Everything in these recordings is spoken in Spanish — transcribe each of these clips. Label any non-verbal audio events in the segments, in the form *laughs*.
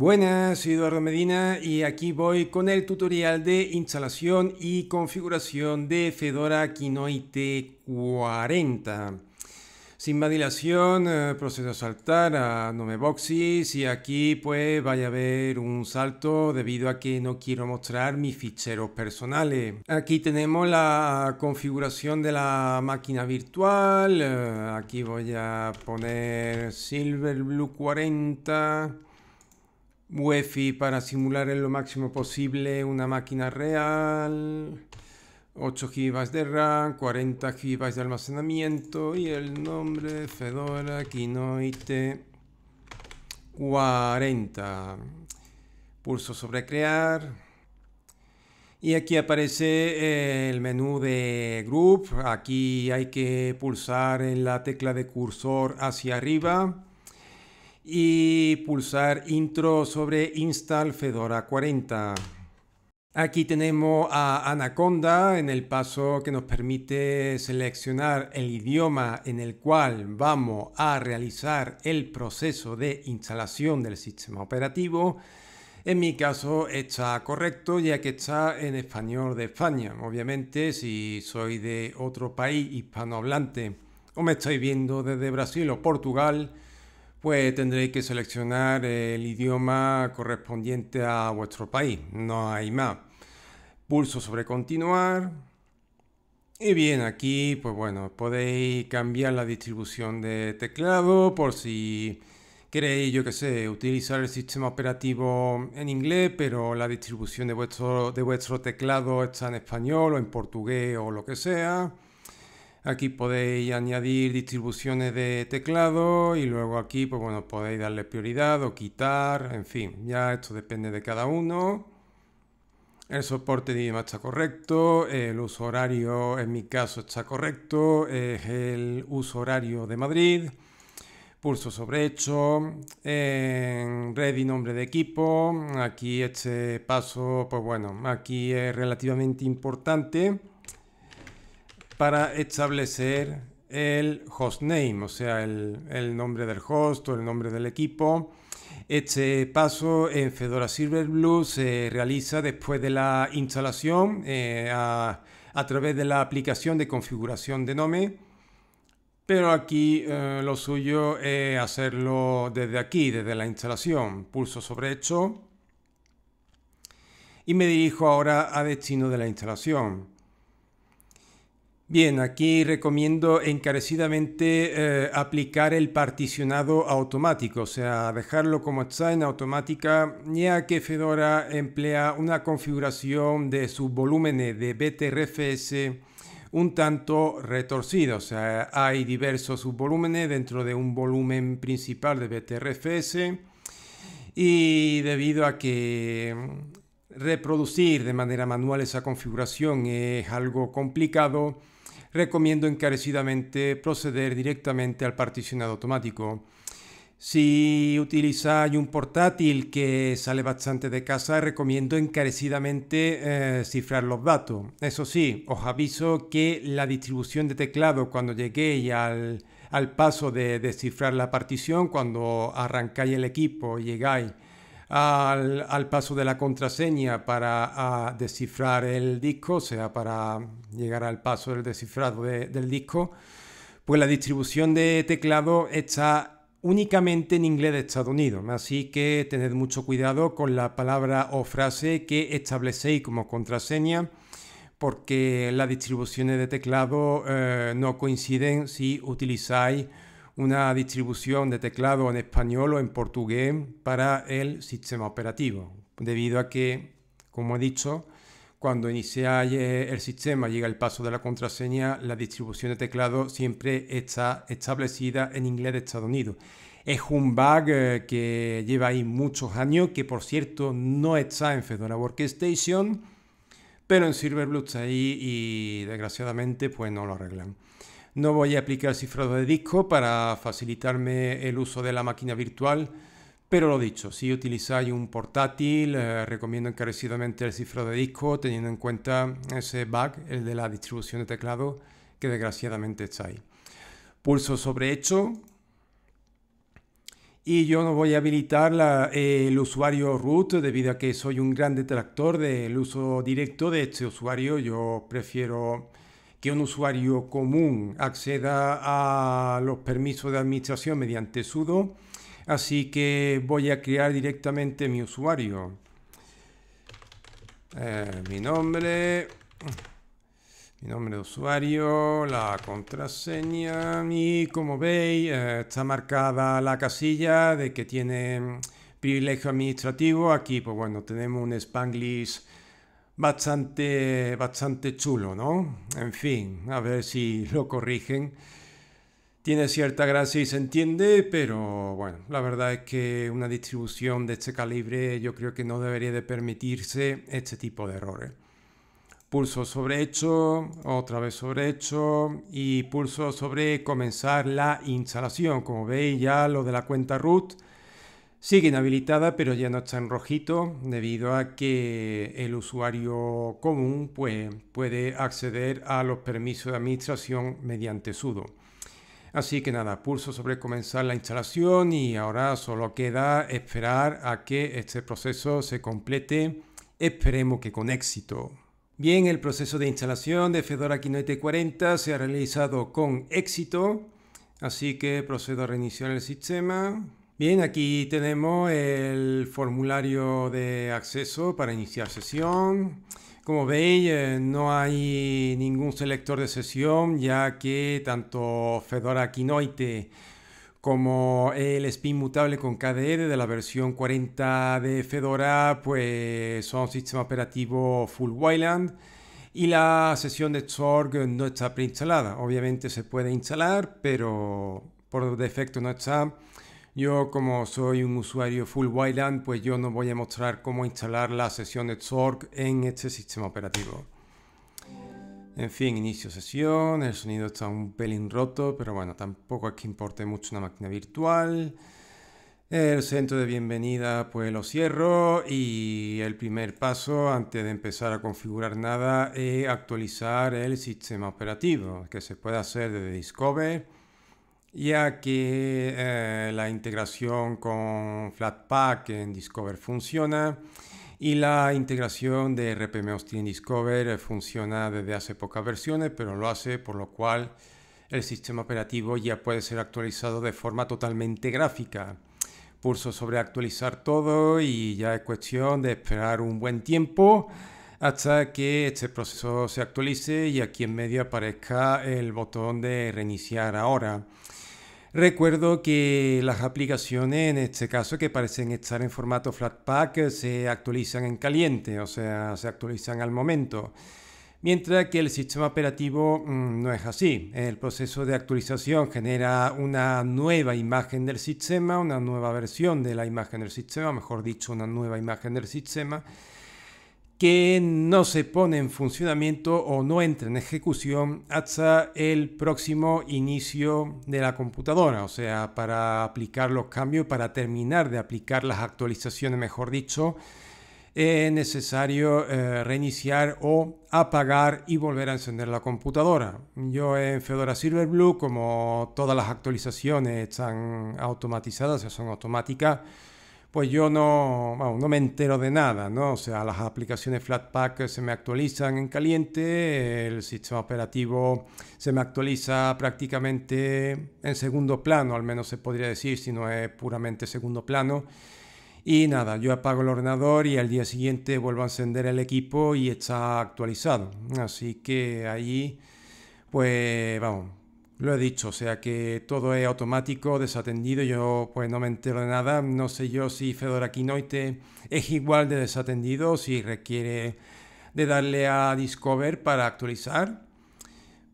Buenas, soy Eduardo Medina y aquí voy con el tutorial de instalación y configuración de Fedora Kinoite 40. Sin más dilación, eh, procedo a saltar a Nomeboxys y aquí pues vaya a haber un salto debido a que no quiero mostrar mis ficheros personales. Aquí tenemos la configuración de la máquina virtual, eh, aquí voy a poner Silverblue 40 UEFI para simular en lo máximo posible una máquina real, 8 GB de RAM, 40 GB de almacenamiento y el nombre Fedora Kinoite 40. Pulso sobre crear. Y aquí aparece eh, el menú de group. Aquí hay que pulsar en la tecla de cursor hacia arriba y pulsar intro sobre install Fedora 40. Aquí tenemos a Anaconda en el paso que nos permite seleccionar el idioma en el cual vamos a realizar el proceso de instalación del sistema operativo. En mi caso está correcto ya que está en español de España. Obviamente si soy de otro país hispanohablante o me estoy viendo desde Brasil o Portugal, pues tendréis que seleccionar el idioma correspondiente a vuestro país, no hay más. Pulso sobre continuar. Y bien, aquí pues bueno, podéis cambiar la distribución de teclado por si queréis, yo que sé, utilizar el sistema operativo en inglés, pero la distribución de vuestro, de vuestro teclado está en español o en portugués o lo que sea. Aquí podéis añadir distribuciones de teclado y luego aquí, pues bueno, podéis darle prioridad o quitar, en fin, ya esto depende de cada uno. El soporte de idioma está correcto, el uso horario en mi caso está correcto, es el uso horario de Madrid, pulso sobre hecho, red y nombre de equipo, aquí este paso, pues bueno, aquí es relativamente importante para establecer el hostname, o sea, el, nombre del host o el nombre del equipo. Este paso en Fedora Silverblue se realiza después de la instalación eh, a, través de la aplicación de configuración de nombre, pero aquí eh, lo suyo es hacerlo desde aquí, desde la instalación. Pulso sobre hecho y me dirijo ahora a destino de la instalación. Bien, aquí recomiendo encarecidamente eh, aplicar el particionado automático, o sea, dejarlo como está en automática, ya que Fedora emplea una configuración de subvolúmenes de BTRFS un tanto retorcida, o sea, hay diversos subvolúmenes dentro de un volumen principal de BTRFS y debido a que reproducir de manera manual esa configuración es algo complicado, recomiendo encarecidamente proceder directamente al particionado automático. Si utilizáis un portátil que sale bastante de casa, recomiendo encarecidamente eh, cifrar los datos. Eso sí, os aviso que la distribución de teclado cuando lleguéis al, al paso de descifrar la partición, cuando arrancáis el equipo y llegáis al, paso de la contraseña para ah, descifrar el disco, o sea, para llegar al paso del descifrado del disco, pues la distribución de teclado está únicamente en inglés de Estados Unidos, así que tened mucho cuidado con la palabra o frase que establecéis como contraseña porque las distribuciones de teclado eh, no coinciden si utilizáis una distribución de teclado en español o en portugués para el sistema operativo, debido a que, como he dicho, cuando inicia eh, el sistema, llega el paso de la contraseña, la distribución de teclado siempre está establecida en inglés de Estados Unidos. Es un bug eh, que lleva ahí muchos años, que por cierto no está en Fedora Workstation, pero en Silverblue está ahí y desgraciadamente pues no lo arreglan. No voy a aplicar cifrado de disco para facilitarme el uso de la máquina virtual, pero lo dicho, si utilizáis un portátil, eh, recomiendo encarecidamente el cifrado de disco, teniendo en cuenta ese bug, el de la distribución de teclado, que desgraciadamente está ahí. Pulso sobre hecho. Y yo no voy a habilitar el usuario root debido a que soy un gran detractor del uso directo de este usuario. Yo prefiero que un usuario común acceda a los permisos de administración mediante sudo, así que voy a crear directamente mi usuario. Eh, mi nombre, mi nombre de usuario, la contraseña y como veis eh, está marcada la casilla de que tiene privilegio administrativo. Aquí pues bueno tenemos un Spanglish bastante, chulo, ¿no? En fin, a ver si lo corrigen. Tiene cierta gracia y se entiende, pero bueno, la verdad es que una distribución de este calibre yo creo que no debería de permitirse este tipo de errores. Pulso sobre hecho, otra vez sobre hecho y pulso sobre comenzar la instalación. Como veis ya lo de la cuenta root sigue inhabilitada, pero ya no está en rojito debido a que el usuario común pues, puede acceder a los permisos de administración mediante sudo. Así que nada, pulso sobre comenzar la instalación y ahora solo queda esperar a que este proceso se complete, esperemos que con éxito. Bien, el proceso de instalación de Fedora Kinoite 40 se ha realizado con éxito, así que procedo a reiniciar el sistema, Bien, aquí tenemos el formulario de acceso para iniciar sesión. Como veis, eh, no hay ningún selector de sesión, ya que tanto Fedora Kinoite como el spin mutable con KDE de la versión 40 de Fedora, pues son sistema operativo full Wayland y la sesión de Xorg no está preinstalada. Obviamente se puede instalar, pero por defecto no está yo como soy un usuario full wildland, pues yo no voy a mostrar cómo instalar la sesión de en este sistema operativo. En fin, inicio sesión, el sonido está un pelín roto, pero bueno, tampoco es que importe mucho una máquina virtual. El centro de bienvenida pues lo cierro y el primer paso antes de empezar a configurar nada es actualizar el sistema operativo, que se puede hacer desde Discover ya que eh, la integración con Flatpak en Discover funciona y la integración de RPM en Discover eh, funciona desde hace pocas versiones, pero lo hace por lo cual el sistema operativo ya puede ser actualizado de forma totalmente gráfica. Pulso sobre actualizar todo y ya es cuestión de esperar un buen tiempo hasta que este proceso se actualice y aquí en medio aparezca el botón de reiniciar ahora. Recuerdo que las aplicaciones, en este caso, que parecen estar en formato Flatpak, eh, se actualizan en caliente, o sea, se actualizan al momento. Mientras que el sistema operativo mm, no es así. El proceso de actualización genera una nueva imagen del sistema, una nueva versión de la imagen del sistema, mejor dicho, una nueva imagen del sistema que no se pone en funcionamiento o no entra en ejecución hasta el próximo inicio de la computadora, o sea, para aplicar los cambios, para terminar de aplicar las actualizaciones, mejor dicho, es necesario eh, reiniciar o apagar y volver a encender la computadora. Yo en Fedora Silverblue, como todas las actualizaciones están automatizadas, o son automáticas, pues yo no, no me entero de nada, ¿no? O sea, las aplicaciones Flatpak se me actualizan en caliente, el sistema operativo se me actualiza prácticamente en segundo plano, al menos se podría decir, si no es puramente segundo plano. Y nada, yo apago el ordenador y al día siguiente vuelvo a encender el equipo y está actualizado. Así que ahí, pues vamos, lo he dicho, o sea que todo es automático, desatendido, yo pues no me entero de nada, no sé yo si Fedora Kinoite es igual de desatendido, si requiere de darle a Discover para actualizar,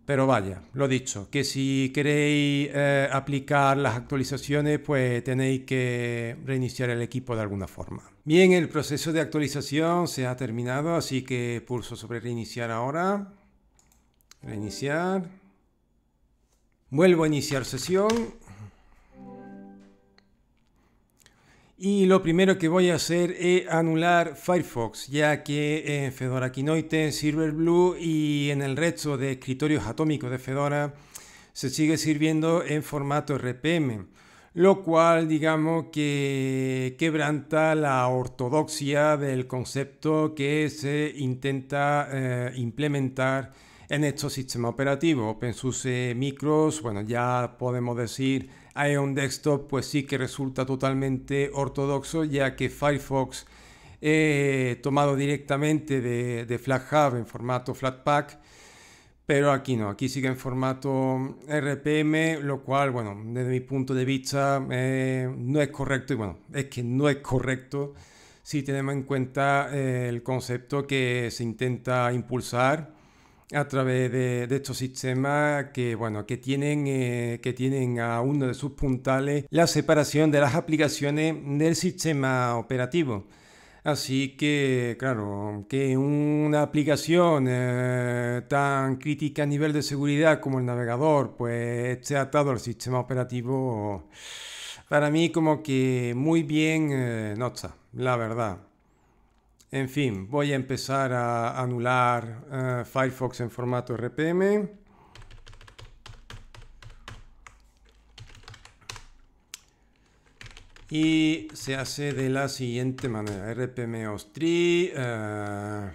pero vaya, lo he dicho, que si queréis eh, aplicar las actualizaciones, pues tenéis que reiniciar el equipo de alguna forma. Bien, el proceso de actualización se ha terminado, así que pulso sobre reiniciar ahora. Reiniciar. Vuelvo a iniciar sesión. Y lo primero que voy a hacer es anular Firefox, ya que en Fedora kinoite en Silverblue y en el resto de escritorios atómicos de Fedora se sigue sirviendo en formato RPM, lo cual digamos que quebranta la ortodoxia del concepto que se intenta eh, implementar en estos sistemas operativos. OpenSUSE eh, Micros, bueno, ya podemos decir hay Ion Desktop, pues sí que resulta totalmente ortodoxo, ya que Firefox, he eh, tomado directamente de, de FlatHub en formato Flatpak, pero aquí no, aquí sigue en formato RPM, lo cual, bueno, desde mi punto de vista eh, no es correcto, y bueno, es que no es correcto si tenemos en cuenta el concepto que se intenta impulsar a través de, estos sistemas que, que, tienen, eh, que tienen a uno de sus puntales la separación de las aplicaciones del sistema operativo. Así que, claro, que una aplicación eh, tan crítica a nivel de seguridad como el navegador, pues esté atado al sistema operativo, para mí como que muy bien eh, no está, la verdad. En fin, voy a empezar a anular eh, Firefox en formato RPM. Y se hace de la siguiente manera. RPM 3 eh,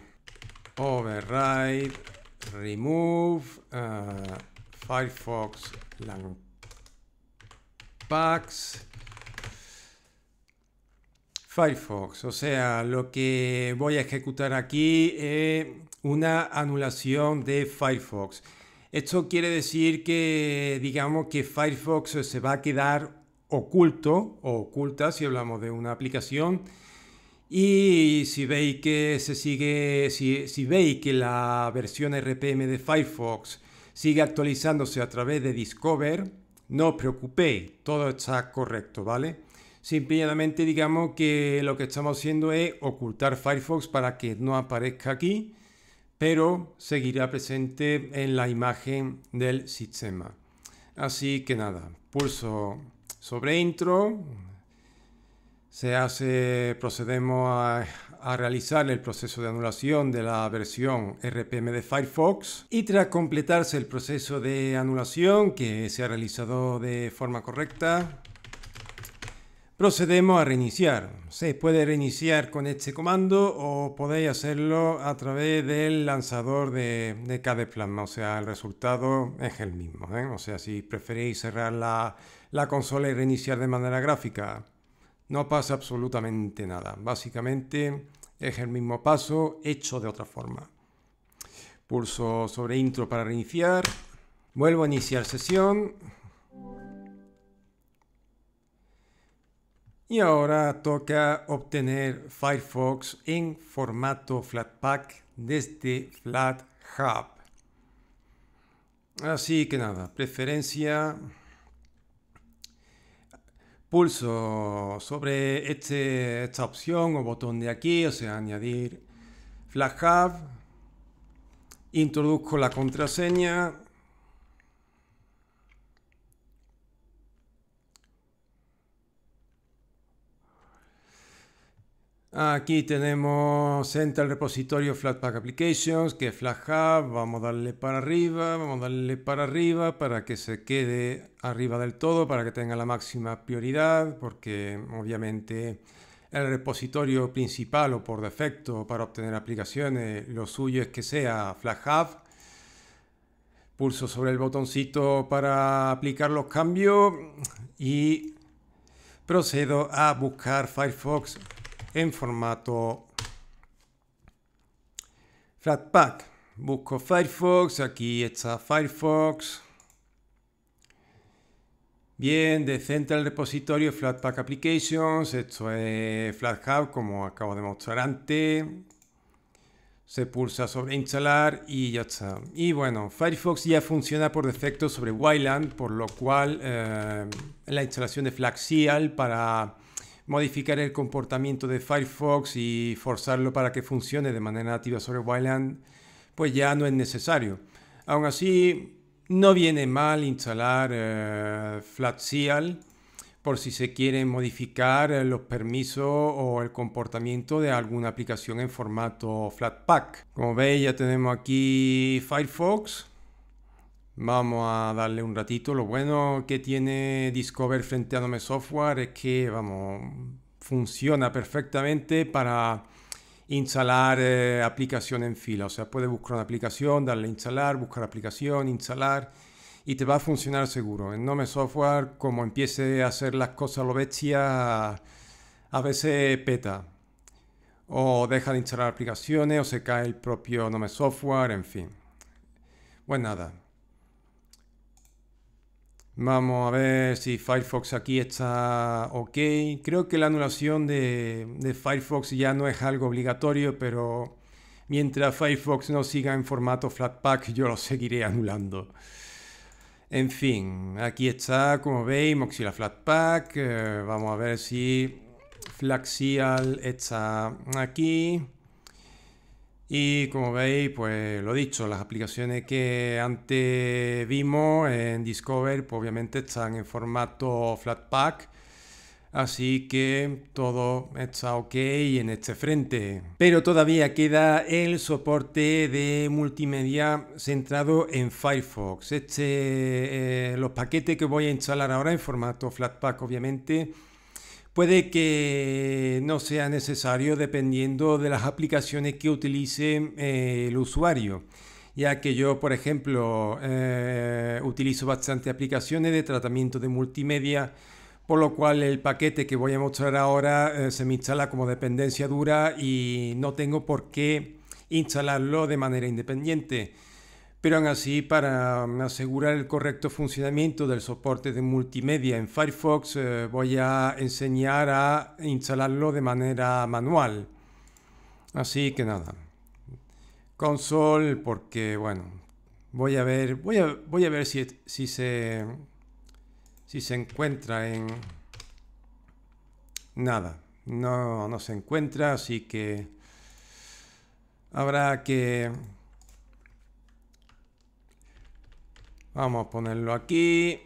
override, remove, eh, Firefox lang packs Firefox, o sea, lo que voy a ejecutar aquí es una anulación de Firefox. Esto quiere decir que, digamos, que Firefox se va a quedar oculto o oculta si hablamos de una aplicación. Y si veis que se sigue, si, veis que la versión RPM de Firefox sigue actualizándose a través de Discover, no os preocupéis, todo está correcto, ¿vale? Simplemente digamos que lo que estamos haciendo es ocultar Firefox para que no aparezca aquí, pero seguirá presente en la imagen del sistema. Así que nada, pulso sobre intro, se hace, procedemos a, a, realizar el proceso de anulación de la versión RPM de Firefox y tras completarse el proceso de anulación que se ha realizado de forma correcta, Procedemos a reiniciar. Se puede reiniciar con este comando o podéis hacerlo a través del lanzador de, de Plasma. O sea, el resultado es el mismo. ¿eh? O sea, si preferéis cerrar la, la consola y reiniciar de manera gráfica, no pasa absolutamente nada. Básicamente es el mismo paso hecho de otra forma. Pulso sobre intro para reiniciar. Vuelvo a iniciar sesión. Y ahora toca obtener Firefox en formato Flatpak desde FlatHub. Así que nada, preferencia. Pulso sobre este, esta opción o botón de aquí, o sea, añadir FlatHub. Introduzco la contraseña Aquí tenemos entra el repositorio Flatpak Applications, que es FlatHub. Vamos a darle para arriba, vamos a darle para arriba para que se quede arriba del todo, para que tenga la máxima prioridad, porque obviamente el repositorio principal o por defecto para obtener aplicaciones, lo suyo es que sea FlatHub. Pulso sobre el botoncito para aplicar los cambios y procedo a buscar Firefox en formato Flatpak. Busco Firefox, aquí está Firefox. Bien, De el repositorio Flatpak Applications, esto es FlatHub como acabo de mostrar antes. Se pulsa sobre instalar y ya está. Y bueno, Firefox ya funciona por defecto sobre Wayland, por lo cual eh, la instalación de Flaxial para modificar el comportamiento de Firefox y forzarlo para que funcione de manera nativa sobre Wayland, pues ya no es necesario. Aún así, no viene mal instalar eh, FlatSeal por si se quieren modificar eh, los permisos o el comportamiento de alguna aplicación en formato Flatpak. Como veis ya tenemos aquí Firefox, Vamos a darle un ratito. Lo bueno que tiene Discover frente a Nome Software es que, vamos, funciona perfectamente para instalar eh, aplicaciones en fila. O sea, puedes buscar una aplicación, darle instalar, buscar aplicación, instalar y te va a funcionar seguro. En Nome Software, como empiece a hacer las cosas lo bestia, a veces peta. O deja de instalar aplicaciones, o se cae el propio Nome Software, en fin. Pues nada, Vamos a ver si Firefox aquí está ok. Creo que la anulación de, Firefox ya no es algo obligatorio, pero mientras Firefox no siga en formato Flatpak, yo lo seguiré anulando. En fin, aquí está, como veis, Mozilla Flatpak. Eh, vamos a ver si Flaxial está aquí. Y como veis, pues lo dicho, las aplicaciones que antes vimos en Discover, pues obviamente están en formato Flatpak. Así que todo está ok en este frente. Pero todavía queda el soporte de multimedia centrado en Firefox. Este, eh, los paquetes que voy a instalar ahora en formato Flatpak obviamente Puede que no sea necesario dependiendo de las aplicaciones que utilice eh, el usuario, ya que yo, por ejemplo, eh, utilizo bastante aplicaciones de tratamiento de multimedia, por lo cual el paquete que voy a mostrar ahora eh, se me instala como dependencia dura y no tengo por qué instalarlo de manera independiente pero aún así para mm, asegurar el correcto funcionamiento del soporte de multimedia en Firefox eh, voy a enseñar a instalarlo de manera manual. Así que nada, console porque bueno, voy a ver, voy a, voy a ver si, si, se, si se encuentra en... Nada, no, no se encuentra, así que habrá que Vamos a ponerlo aquí.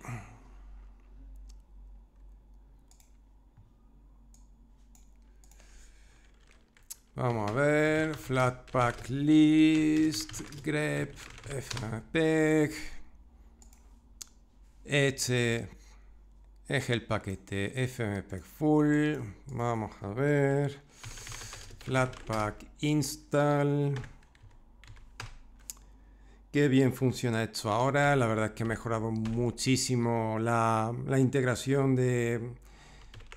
Vamos a ver, Flatpak list, grep, fmpeg, e este es el paquete fmpeg full, vamos a ver, Flatpak install, Qué bien funciona esto ahora, la verdad es que ha mejorado muchísimo la, integración de,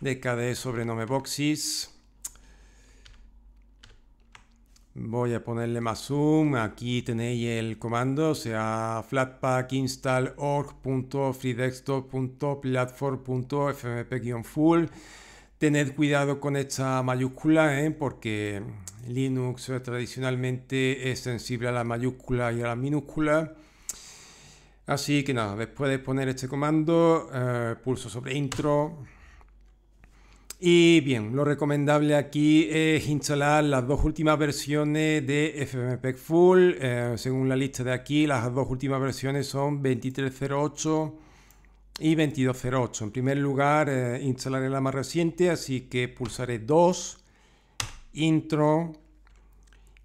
KDE e sobre Nome Boxes. Voy a ponerle más zoom. Aquí tenéis el comando, o sea flatpak install org.freedesktop.platform.fmp-full. Tener cuidado con esta mayúscula ¿eh? porque Linux eh, tradicionalmente es sensible a las mayúsculas y a las minúsculas. Así que nada, después de poner este comando, eh, pulso sobre intro. Y bien, lo recomendable aquí es instalar las dos últimas versiones de FMPEG Full. según la lista de aquí, las dos últimas versiones son 2308 y 2208. En primer lugar, eh, instalaré la más reciente, así que pulsaré 2, intro,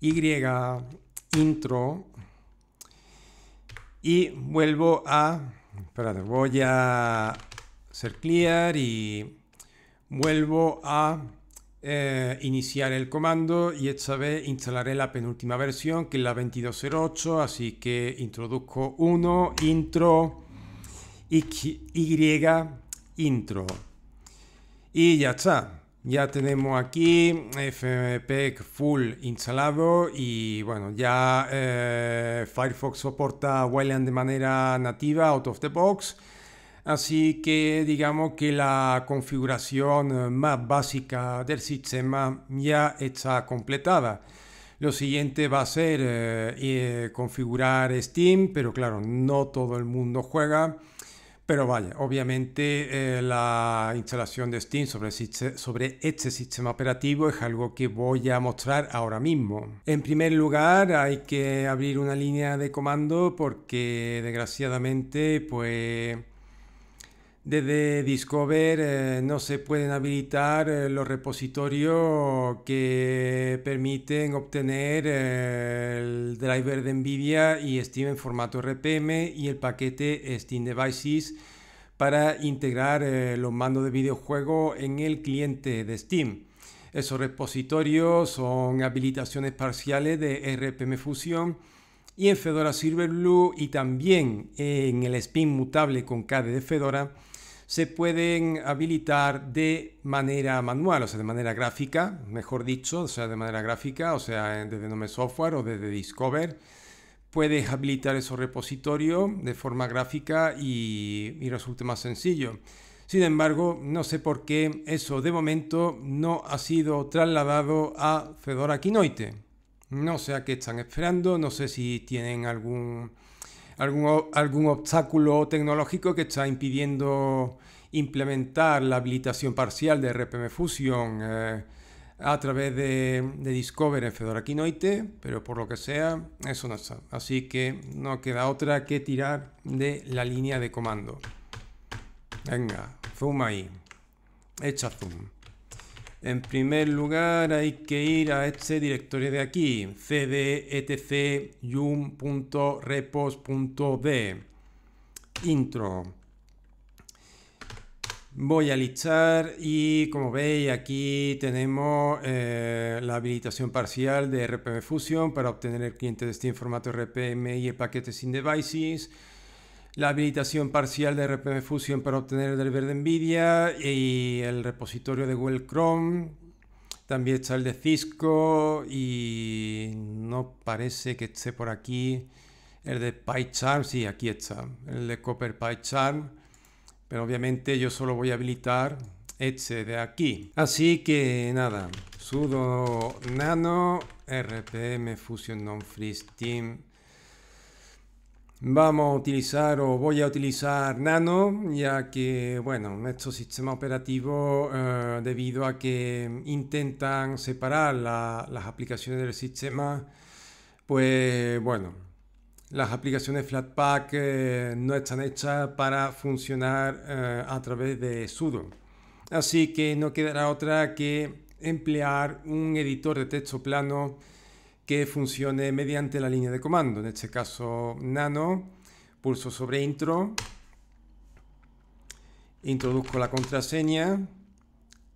Y, intro, y vuelvo a, espérate, voy a hacer clear y vuelvo a eh, iniciar el comando y esta vez instalaré la penúltima versión que es la 2208, así que introduzco 1, intro, y intro. Y ya está. Ya tenemos aquí FmpEG full instalado y bueno, ya eh, Firefox soporta Wayland de manera nativa, out of the box. Así que digamos que la configuración eh, más básica del sistema ya está completada. Lo siguiente va a ser eh, configurar Steam, pero claro, no todo el mundo juega. Pero vaya, obviamente eh, la instalación de Steam sobre, sobre, este sistema operativo es algo que voy a mostrar ahora mismo. En primer lugar hay que abrir una línea de comando porque desgraciadamente pues desde Discover eh, no se pueden habilitar eh, los repositorios que permiten obtener eh, el driver de NVIDIA y Steam en formato RPM y el paquete Steam Devices para integrar los mandos de videojuego en el cliente de Steam. Esos repositorios son habilitaciones parciales de RPM Fusion y en Fedora Silverblue y también en el spin mutable con KDE de Fedora se pueden habilitar de manera manual, o sea, de manera gráfica, mejor dicho, o sea, de manera gráfica, o sea, eh, desde Nome Software o desde Discover. Puedes habilitar esos repositorio de forma gráfica y, y resulta más sencillo. Sin embargo, no sé por qué eso de momento no ha sido trasladado a Fedora Kinoite. No sé a qué están esperando, no sé si tienen algún algún, obstáculo tecnológico que está impidiendo implementar la habilitación parcial de RPM Fusion eh, a través de, de, Discover en Fedora Kinoite, pero por lo que sea, eso no está. Así que no queda otra que tirar de la línea de comando. Venga, zoom ahí. Echa zoom. En primer lugar, hay que ir a este directorio de aquí, e de intro. Voy a listar y como veis aquí tenemos eh, la habilitación parcial de RPM Fusion para obtener el cliente de este formato RPM y el paquete sin devices la habilitación parcial de RPM Fusion para obtener el driver de NVIDIA y el repositorio de Google Chrome. También está el de Cisco y no parece que esté por aquí el de PyCharm. Sí, aquí está, el de Copper PyCharm. Pero obviamente yo solo voy a habilitar este de aquí. Así que nada, sudo nano rpm fusion non free steam. Vamos a utilizar o voy a utilizar Nano, ya que, bueno, nuestro sistema operativo eh, debido a que intentan separar las aplicaciones del sistema, pues, bueno, las aplicaciones Flatpak eh, no están hechas para funcionar eh, a través de sudo. Así que no quedará otra que emplear un editor de texto plano que funcione mediante la línea de comando. En este caso, nano, pulso sobre intro, introduzco la contraseña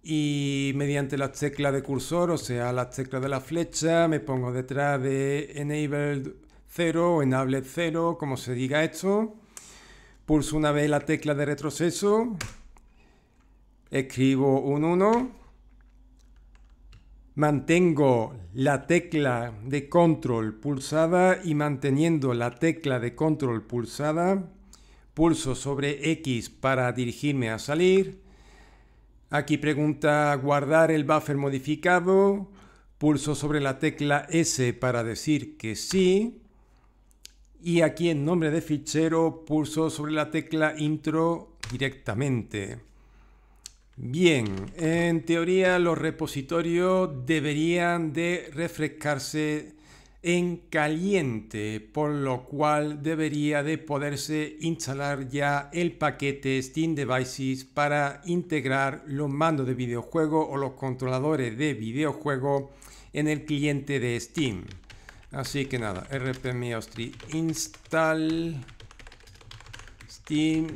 y mediante las teclas de cursor, o sea, las teclas de la flecha, me pongo detrás de enable 0 o enable 0, como se diga esto. Pulso una vez la tecla de retroceso, escribo un 1 mantengo la tecla de control pulsada y manteniendo la tecla de control pulsada, pulso sobre X para dirigirme a salir. Aquí pregunta guardar el buffer modificado. Pulso sobre la tecla S para decir que sí. Y aquí en nombre de fichero pulso sobre la tecla intro directamente. Bien, en teoría los repositorios deberían de refrescarse en caliente, por lo cual debería de poderse instalar ya el paquete Steam Devices para integrar los mandos de videojuego o los controladores de videojuego en el cliente de Steam. Así que nada, austria install Steam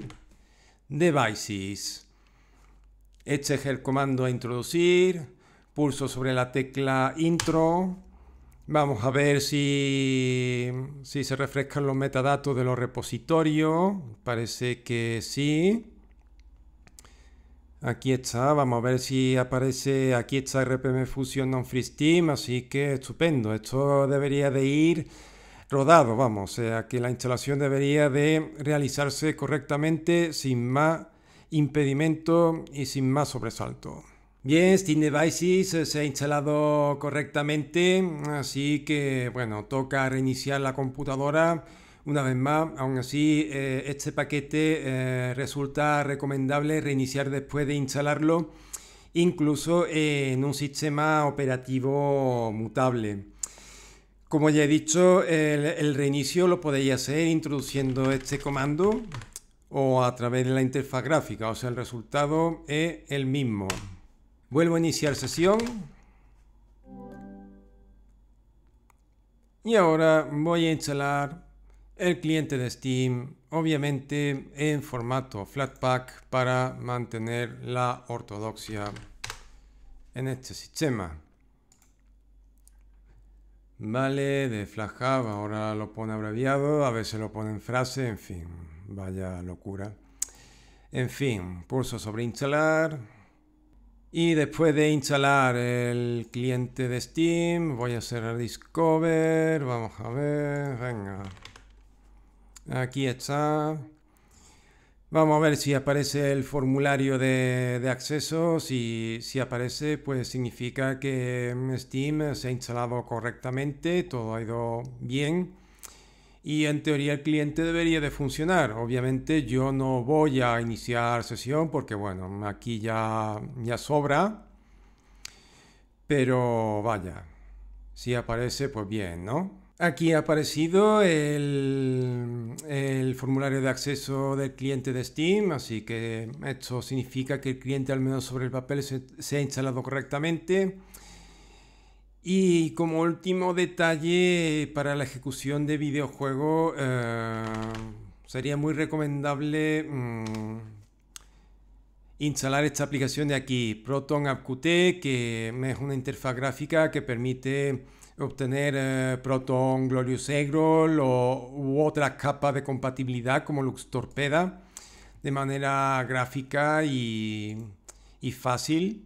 Devices es el comando a introducir, pulso sobre la tecla intro. Vamos a ver si, si se refrescan los metadatos de los repositorios. Parece que sí. Aquí está, vamos a ver si aparece, aquí está RPM Fusion on Free Steam, así que estupendo, esto debería de ir rodado, vamos, o sea que la instalación debería de realizarse correctamente sin más impedimento y sin más sobresalto. Bien, Steam Devices eh, se ha instalado correctamente, así que bueno, toca reiniciar la computadora. Una vez más, aún así, eh, este paquete eh, resulta recomendable reiniciar después de instalarlo, incluso en un sistema operativo mutable. Como ya he dicho, el reinicio lo podéis hacer introduciendo este comando o a través de la interfaz gráfica, o sea, el resultado es el mismo. Vuelvo a iniciar sesión. Y ahora voy a instalar el cliente de Steam, obviamente en formato Flatpak para mantener la ortodoxia en este sistema. Vale, de Flash ahora lo pone abreviado, a veces lo pone en frase, en fin. Vaya locura. En fin, pulso sobre instalar. Y después de instalar el cliente de Steam, voy a cerrar Discover. Vamos a ver, venga. Aquí está. Vamos a ver si aparece el formulario de, acceso. Si, si, aparece, pues significa que Steam se ha instalado correctamente, todo ha ido bien y en teoría el cliente debería de funcionar. Obviamente yo no voy a iniciar sesión porque bueno, aquí ya, ya sobra, pero vaya, si aparece pues bien, ¿no? Aquí ha aparecido el, formulario de acceso del cliente de Steam, así que esto significa que el cliente al menos sobre el papel se, se ha instalado correctamente y como último detalle para la ejecución de videojuego, eh, sería muy recomendable mm, instalar esta aplicación de aquí, Proton AppQT, que es una interfaz gráfica que permite obtener eh, Proton Glorious Eggroll o, u otras capas de compatibilidad como Lux Torpeda de manera gráfica y fácil.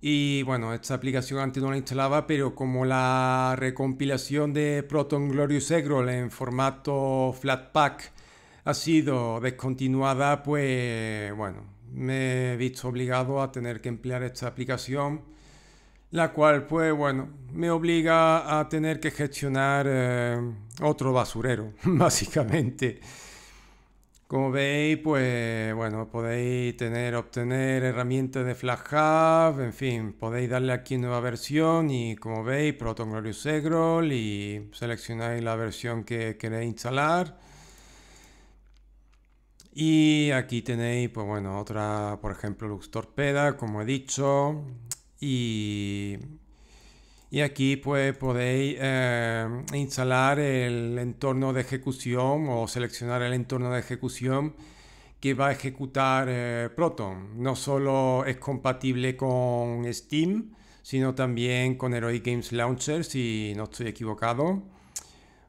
Y bueno, esta aplicación antes no la instalaba, pero como la recompilación de Proton Glorious Eggroll en formato Flatpak ha sido descontinuada, pues bueno, me he visto obligado a tener que emplear esta aplicación, la cual pues bueno, me obliga a tener que gestionar eh, otro basurero, *laughs* básicamente. Como veis, pues bueno, podéis tener, obtener herramientas de Hub. en fin, podéis darle aquí nueva versión y como veis, Proton Glorious Egrol y seleccionáis la versión que queréis instalar. Y aquí tenéis, pues bueno, otra, por ejemplo, Lux Torpeda, como he dicho, y y aquí pues podéis eh, instalar el entorno de ejecución o seleccionar el entorno de ejecución que va a ejecutar eh, Proton. No solo es compatible con Steam, sino también con Heroic Games Launcher, si no estoy equivocado.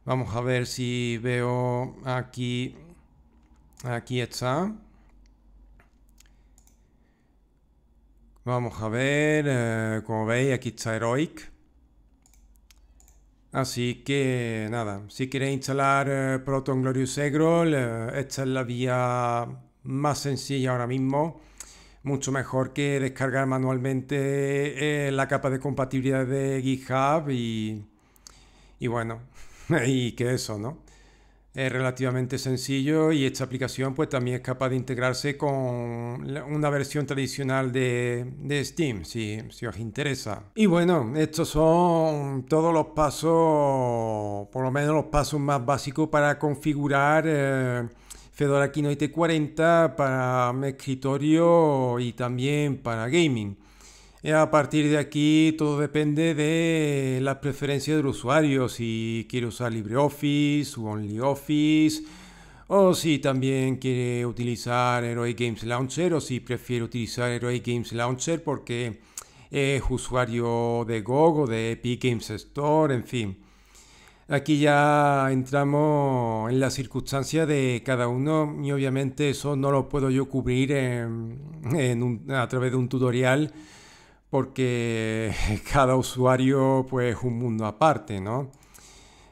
Vamos a ver si veo aquí. Aquí está. Vamos a ver, eh, como veis, aquí está Heroic. Así que nada, si queréis instalar eh, Proton Glorious eggroll, eh, esta es la vía más sencilla ahora mismo, mucho mejor que descargar manualmente eh, la capa de compatibilidad de GitHub y bueno, *laughs* y que eso, ¿no? es relativamente sencillo y esta aplicación pues también es capaz de integrarse con una versión tradicional de, Steam si, os interesa y bueno estos son todos los pasos por lo menos los pasos más básicos para configurar eh, Fedora Kinoite 40 para escritorio y también para gaming eh, a partir de aquí todo depende de la preferencia del usuario, si quiere usar LibreOffice o OnlyOffice, o si también quiere utilizar Heroic Games Launcher, o si prefiere utilizar Heroic Games Launcher porque es usuario de GoGo, de Epic Games Store, en fin. Aquí ya entramos en la circunstancia de cada uno y obviamente eso no lo puedo yo cubrir en, a través de un tutorial porque *laughs* cada usuario pues es un mundo aparte, ¿no?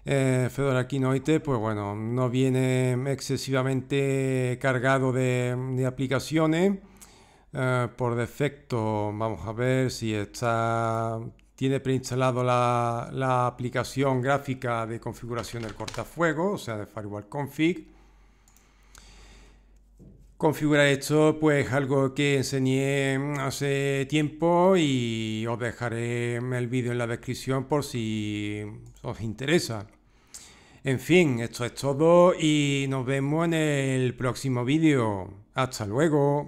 Eh, Fedora Kinoite, pues bueno, no viene excesivamente cargado de, aplicaciones. Eh, por defecto, vamos a ver si está, tiene preinstalado la, la aplicación gráfica de configuración del cortafuego, o sea, de Firewall Config configurar esto, pues algo que enseñé mm, hace tiempo y os dejaré mm, el vídeo en la descripción por si os interesa. En fin, esto es todo y nos vemos en el próximo vídeo. Hasta luego.